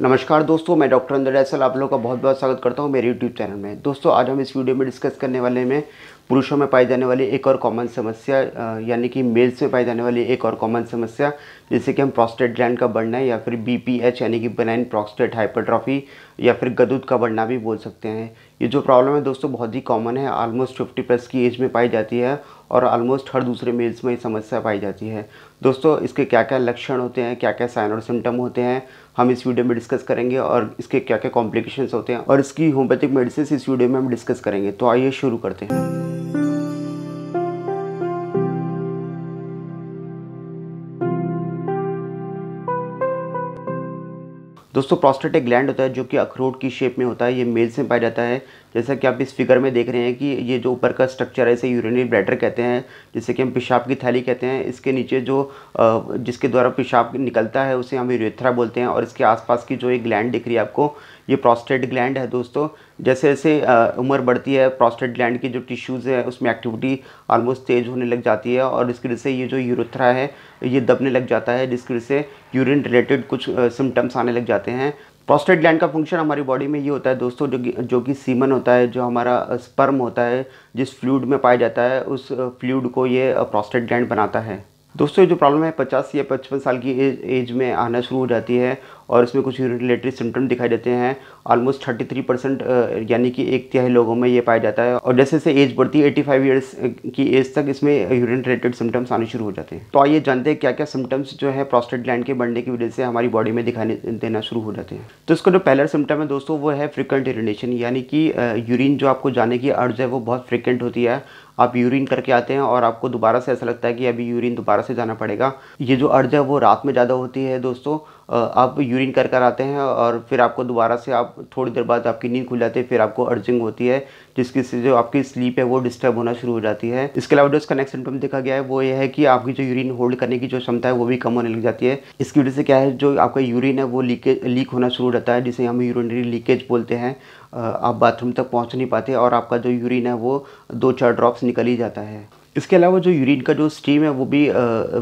नमस्कार दोस्तों मैं डॉक्टर अंदर रैसल आप लोगों का बहुत बहुत स्वागत करता हूँ मेरे यूट्यूब चैनल में दोस्तों आज हम इस वीडियो में डिस्कस करने वाले में पुरुषों में पाई जाने वाली एक और कॉमन समस्या यानी कि मेल्स में पाई जाने वाली एक और कॉमन समस्या जैसे कि हम प्रोस्टेट ग्लैंड का बढ़ना या फिर बीपीएच यानी कि बनाइन प्रोस्टेट हाइपरट्रॉफी या फिर गदूद का बढ़ना भी बोल सकते हैं ये जो प्रॉब्लम है दोस्तों बहुत ही कॉमन है ऑलमोस्ट फिफ्टी प्लस की एज में पाई जाती है और ऑलमोस्ट हर दूसरे मेल्स में ये समस्या पाई जाती है दोस्तों इसके क्या क्या लक्षण होते हैं क्या क्या साइन और सिम्टम होते हैं हम इस वीडियो में डिस्कस करेंगे और इसके क्या क्या कॉम्प्लिकेशन होते हैं और इसकी होम्योपैथिक मेडिसिन इस वीडियो में हम डिस्कस करेंगे तो आइए शुरू करते हैं दोस्तों प्रोस्टेट एक ग्लैंड होता है जो कि अखरोट की शेप में होता है ये मेल्स से पाया जाता है जैसा कि आप इस फिगर में देख रहे हैं कि ये जो ऊपर का स्ट्रक्चर है इसे यूरिनरी ब्लैडर कहते हैं जिसे कि हम पेशाब की थैली कहते हैं इसके नीचे जो जिसके द्वारा पेशाब निकलता है उसे हम यूरेथ्रा बोलते हैं और इसके आसपास की जो एक ग्लैंड दिख रही है आपको ये प्रोस्टेट ग्लैंड है दोस्तों जैसे जैसे उम्र बढ़ती है प्रोस्टेट ग्लैंड की जो टिश्यूज़ है उसमें एक्टिविटी ऑलमोस्ट तेज होने लग जाती है और इसकी वजह से ये जो यूरेथ्रा है ये दबने लग जाता है जिसकी वजह से यूरिन रिलेटेड कुछ सिम्टम्स आने लग जाते हैं प्रोस्टेट ग्लैंड का फंक्शन हमारी बॉडी में ये होता है दोस्तों जो जो कि सीमन होता है जो हमारा स्पर्म होता है जिस फ्लूड में पाया जाता है उस फ्लूड को ये प्रोस्टेट ग्लैंड बनाता है दोस्तों ये जो प्रॉब्लम है पचास या पचपन साल की एज एज में आना शुरू हो जाती है और इसमें कुछ रिलेटेड सिम्टम दिखाई देते हैं ऑलमोस्ट थर्टी थ्री परसेंट यानी कि एक तिहाई लोगों में ये पाया जाता है और जैसे जैसे एज बढ़ती है एटी फाइव ईयर्स की एज तक इसमें यूरिन रिलेटेड सिम्टम्स आने शुरू हो जाते हैं तो आइए जानते हैं क्या क्या सिम्टम्स जो है प्रोस्टेट ग्लैंड के बढ़ने की वजह से हमारी बॉडी में दिखाने देना शुरू हो जाते हैं तो इसका जो पहला सिम्टम है दोस्तों वो है फ्रिक्वेंट यूरिनेशन यानी कि यूरिन जो आपको जाने की अर्ज है वो बहुत फ्रिक्वेंट होती है आप यूरिन करके आते हैं और आपको दोबारा से ऐसा लगता है कि अभी यूरिन दोबारा से जाना पड़ेगा ये जो अर्ज है वो रात में ज़्यादा होती है दोस्तों आप यूरिन कर कर आते हैं और फिर आपको दोबारा से आप थोड़ी देर बाद आपकी नींद खुल जाती है फिर आपको अर्जिंग होती है जिसकी से जो आपकी स्लीप है वो डिस्टर्ब होना शुरू हो जाती है इसके अलावा जो इसका नेक्स्ट सिम्टम देखा गया है वो ये है कि आपकी जो यूरिन होल्ड करने की जो क्षमता है वो भी कम होने लग जाती है इसकी वजह से क्या है जो आपका यूरिन है वो लीकेज लीक होना शुरू हो जाता है जिसे हम यूरिनरी लीकेज बोलते हैं आप बाथरूम तक पहुंच नहीं पाते और आपका जो यूरिन है वो दो चार ड्रॉप्स निकल ही जाता है इसके अलावा जो यूरिन का जो स्टीम है वो भी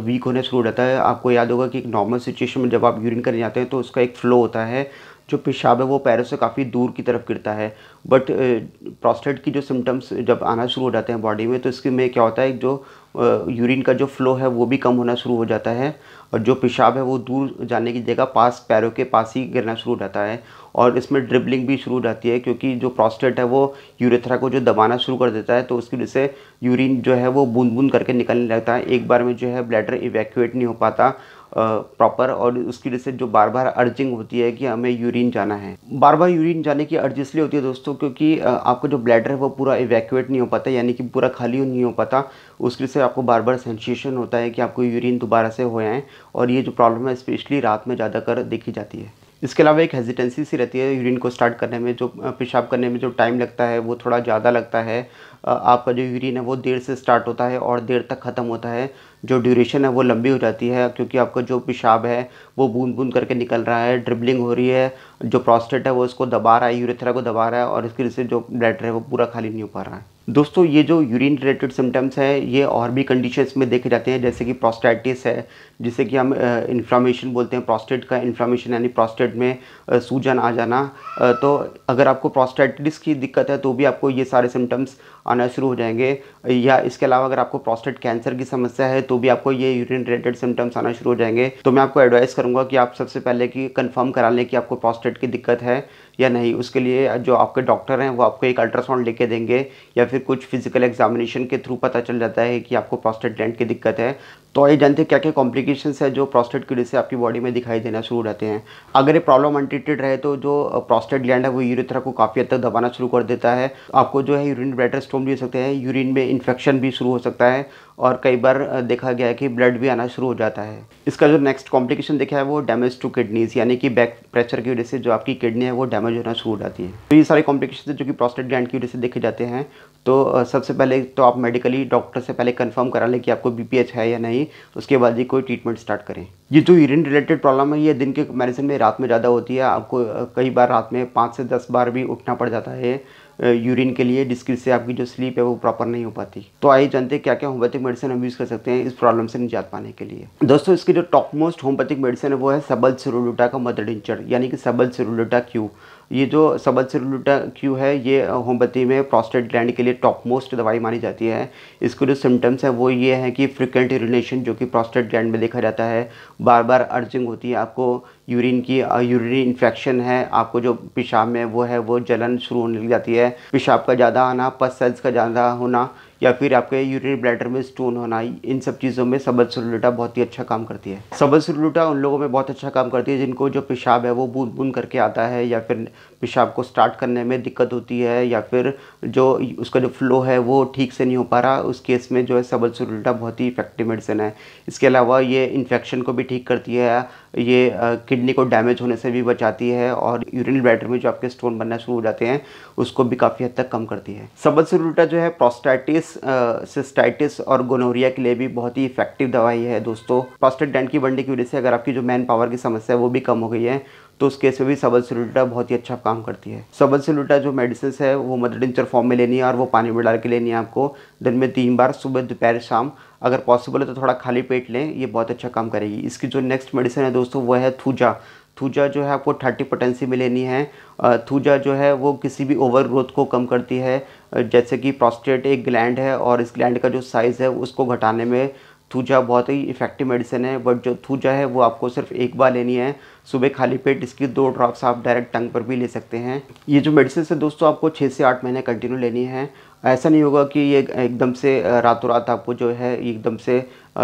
वीक होने शुरू हो जाता है आपको याद होगा कि एक नॉर्मल सिचुएशन में जब आप यूरिन करने जाते हैं तो उसका एक फ़्लो होता है जो पेशाब है वो पैरों से काफ़ी दूर की तरफ गिरता है बट प्रोस्टेट की जो सिम्टम्स जब आना शुरू हो जाते हैं बॉडी में तो इसके में क्या होता है जो यूरिन का जो फ्लो है वो भी कम होना शुरू हो जाता है और जो पेशाब है वो दूर जाने की जगह पास पैरों के पास ही गिरना शुरू हो जाता है और इसमें ड्रिबलिंग भी शुरू हो जाती है क्योंकि जो प्रोस्टेट है वो यूरेथ्रा को जो दबाना शुरू कर देता है तो उसकी वजह से यूरिन जो है वो बूंद बूंद करके निकलने लगता है एक बार में जो है ब्लैडर इवैक्यूएट नहीं हो पाता प्रॉपर और उसकी वजह से जो बार बार अर्जिंग होती है कि हमें यूरिन जाना है बार बार यूरिन जाने की अर्ज इसलिए होती है दोस्तों क्योंकि आपका जो ब्लैडर है वो पूरा इवैक्यूएट नहीं हो पाता यानी कि पूरा खाली नहीं हो पाता उसकी वजह से आपको बार बार सेंसेशन होता है कि आपको यूरिन दोबारा से हो जाए और ये जो प्रॉब्लम है स्पेशली रात में ज़्यादातर देखी जाती है इसके अलावा एक हेजिटेंसी सी रहती है यूरिन को स्टार्ट करने में जो पेशाब करने में जो टाइम लगता है वो थोड़ा ज़्यादा लगता है आपका जो यूरिन है वो देर से स्टार्ट होता है और देर तक ख़त्म होता है जो ड्यूरेशन है वो लंबी हो जाती है क्योंकि आपका जो पेशाब है वो बूंद बूंद करके निकल रहा है ड्रिबलिंग हो रही है जो प्रोस्टेट है वो इसको दबा रहा है यूरेथ्रा को दबा रहा है और इसके से जो ब्लैडर है वो पूरा खाली नहीं हो पा रहा है दोस्तों ये जो यूरिन रिलेटेड सिम्टम्स हैं ये और भी कंडीशंस में देखे जाते हैं जैसे कि प्रोस्टाइटिस है जिसे कि हम इन्फ्लामेशन बोलते हैं प्रोस्टेट का इन्फ्लामेशन यानी प्रोस्टेट में सूजन आ जाना तो अगर आपको प्रोस्टाइटिस की दिक्कत है तो भी आपको ये सारे सिम्टम्स आना शुरू हो जाएंगे या इसके अलावा अगर आपको प्रोस्टेट कैंसर की समस्या है तो भी आपको ये यूरिन रिलेटेड सिम्टम्स आना शुरू हो जाएंगे तो मैं आपको एडवाइस करूँगा कि आप सबसे पहले कि कन्फर्म करा लें कि आपको प्रोस्टेट की दिक्कत है या नहीं उसके लिए जो आपके डॉक्टर हैं वो आपको एक अल्ट्रासाउंड लेके देंगे या फिर कुछ फिजिकल एग्जामिनेशन के थ्रू पता चल जाता है कि आपको प्रोस्टेट ग्लैंड की दिक्कत है तो आइए जानते हैं क्या क्या कॉम्प्लिकेशन है जो प्रोस्टेट की वजह से आपकी बॉडी में दिखाई देना शुरू हो जाते हैं अगर ये प्रॉब्लम अनट्रीटेड रहे तो जो प्रोस्टेट ग्लैंड है वो यूरिथ्रा को काफ़ी हद तक दबाना शुरू कर देता है आपको जो है यूरिन ब्लैडर स्टोन भी हो सकते हैं यूरिन में इन्फेक्शन भी शुरू हो सकता है और कई बार देखा गया है कि ब्लड भी आना शुरू हो जाता है इसका जो नेक्स्ट कॉम्प्लिकेशन देखा है वो डैमेज टू किडनीज यानी कि बैक प्रेशर की वजह से जो आपकी किडनी है वो डैमेज होना शुरू हो जाती है तो ये सारे कॉम्प्लिकेशन जो कि प्रोस्टेट ग्लैंड की वजह से देखे जाते हैं तो सबसे पहले तो आप मेडिकली डॉक्टर से पहले कंफर्म करा लें कि आपको बीपीएच है या नहीं उसके बाद ही कोई ट्रीटमेंट स्टार्ट करें ये जो यूरिन रिलेटेड प्रॉब्लम है ये दिन के मेडिसिन में रात में ज़्यादा होती है आपको कई बार रात में पाँच से दस बार भी उठना पड़ जाता है यूरिन के लिए जिसकी से आपकी जो स्लीप है वो प्रॉपर नहीं हो पाती तो आइए जानते हैं क्या क्या होम्योपैथिक मेडिसिन हम यूज़ कर सकते हैं इस प्रॉब्लम से निजात पाने के लिए दोस्तों इसकी जो टॉप मोस्ट होम्योपैथिक मेडिसिन है वो है सबल सिरोलूटा का मदर डिंचर यानी कि सबल सिरोलूटा क्यू ये जो सबल सिरोलूटा क्यू है ये होम्योपैथी में प्रोस्टेट ग्लैंड के लिए टॉप मोस्ट दवाई मानी जाती है इसके जो सिम्टम्स हैं वो ये है कि फ्रिक्वेंट यूरिनेशन जो कि प्रोस्टेट ग्लैंड में देखा जाता है बार बार अर्जिंग होती है आपको यूरिन की यूरिन इन्फेक्शन है आपको जो पेशाब में वो है वो जलन शुरू होने लग जाती है पेशाब का ज़्यादा आना पस सेल्स का ज़्यादा होना या फिर आपके यूरिन ब्लैडर में स्टोन होना इन सब चीज़ों में सबल सलूटा बहुत ही अच्छा काम करती है सबल सलूटा उन लोगों में बहुत अच्छा काम करती है जिनको जो पेशाब है वो बूंद बूंद करके आता है या फिर पेशाब को स्टार्ट करने में दिक्कत होती है या फिर जो उसका जो फ्लो है वो ठीक से नहीं हो पा रहा उस केस में जो है सबल सलूटा बहुत ही इफेक्टिव मेडिसिन है इसके अलावा ये इन्फेक्शन को भी ठीक करती है ये किडनी को डैमेज होने से भी बचाती है और यूरिन ब्लैडर में जो आपके स्टोन बनना शुरू हो जाते हैं उसको भी काफ़ी हद तक कम करती है सबल सिलूटा जो है प्रोस्टाइटिस सिस्टाइटिस और गोनोरिया के लिए भी बहुत ही इफेक्टिव दवाई है दोस्तों प्रोस्टेट डैंड की बढ़ने की वजह से अगर आपकी जो मैन पावर की समस्या है वो भी कम हो गई है तो उस केस में भी सबलसिलुटा बहुत ही अच्छा काम करती है सबलसिलुटा जो मेडिसिन है वो मदर टिंचर फॉर्म में लेनी है और वो पानी में डाल के लेनी है आपको दिन में तीन बार सुबह दोपहर शाम अगर पॉसिबल है तो थोड़ा खाली पेट लें ये बहुत अच्छा काम करेगी इसकी जो नेक्स्ट मेडिसिन है दोस्तों वो है थूजा थूजा जो है आपको थर्टी पोटेंसी में लेनी है थूजा जो है वो किसी भी ओवर ग्रोथ को कम करती है जैसे कि प्रोस्टेट एक ग्लैंड है और इस ग्लैंड का जो साइज़ है उसको घटाने में थूजा बहुत ही इफ़ेक्टिव मेडिसिन है बट जो थूजा है वो आपको सिर्फ एक बार लेनी है सुबह खाली पेट इसकी दो ड्रॉप्स आप डायरेक्ट टंग पर भी ले सकते हैं ये जो मेडिसिन है दोस्तों आपको छः से आठ महीने कंटिन्यू लेनी है ऐसा नहीं होगा कि ये एकदम से रातों रात आपको जो है एकदम से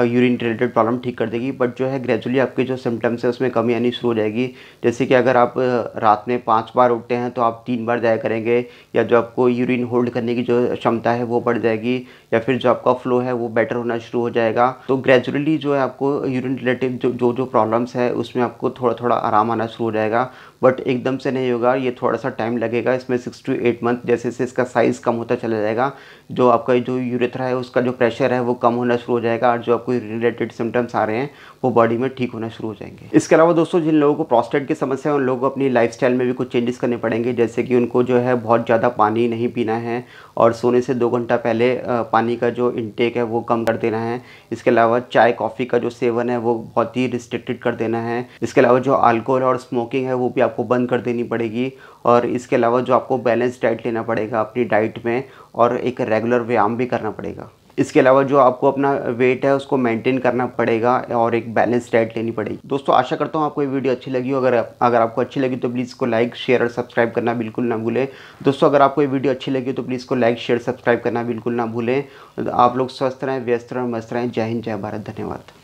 यूरिन रिलेटेड प्रॉब्लम ठीक कर देगी बट जो है ग्रेजुअली आपके जो सिम्टम्स है उसमें कमी आनी शुरू हो जाएगी जैसे कि अगर आप रात में पाँच बार उठते हैं तो आप तीन बार जाया करेंगे या जो आपको यूरिन होल्ड करने की जो क्षमता है वो बढ़ जाएगी या फिर जो आपका फ्लो है वो बेटर होना शुरू हो जाएगा तो ग्रेजुअली जो है आपको यूरिन रिलेटेड जो जो, जो प्रॉब्लम्स है उसमें आपको थोड़ा थोड़ा आराम आना शुरू हो जाएगा बट एकदम से नहीं होगा ये थोड़ा सा टाइम लगेगा इसमें सिक्स टू एट मंथ जैसे जैसे इसका साइज़ कम होता चला जाएगा जो आपका जो यूरेथ्रा है उसका जो प्रेशर है वो कम होना शुरू हो जाएगा और जो आपको रिलेटेड सिम्टम्स आ रहे हैं वो बॉडी में ठीक होना शुरू हो जाएंगे इसके अलावा दोस्तों जिन लोगों को प्रोस्टेट की समस्या है उन लोगों को अपनी लाइफ में भी कुछ चेंजेस करने पड़ेंगे जैसे कि उनको जो है बहुत ज़्यादा पानी नहीं पीना है और सोने से दो घंटा पहले पानी का जो इनटेक है वो कम कर देना है इसके अलावा चाय कॉफ़ी का जो सेवन है वो बहुत ही रिस्ट्रिक्टेड कर देना है इसके अलावा जो अल्कोहल और स्मोकिंग है वो भी आप आपको बंद कर देनी पड़ेगी और इसके अलावा जो आपको बैलेंस डाइट लेना पड़ेगा अपनी डाइट में और एक रेगुलर व्यायाम भी करना पड़ेगा इसके अलावा जो आपको अपना वेट है उसको मेंटेन करना पड़ेगा और एक बैलेंस डाइट लेनी पड़ेगी दोस्तों आशा करता हूँ आपको ये वीडियो अच्छी लगी हो अगर अगर आपको अच्छी लगी तो प्लीज़ को लाइक शेयर और सब्सक्राइब करना बिल्कुल ना भूलें दोस्तों अगर आपको ये वीडियो अच्छी लगी तो प्लीज़ को लाइक शेयर सब्सक्राइब करना बिल्कुल ना भूलें आप लोग स्वस्थ रहें व्यस्त रहें मस्त रहें जय हिंद जय भारत धन्यवाद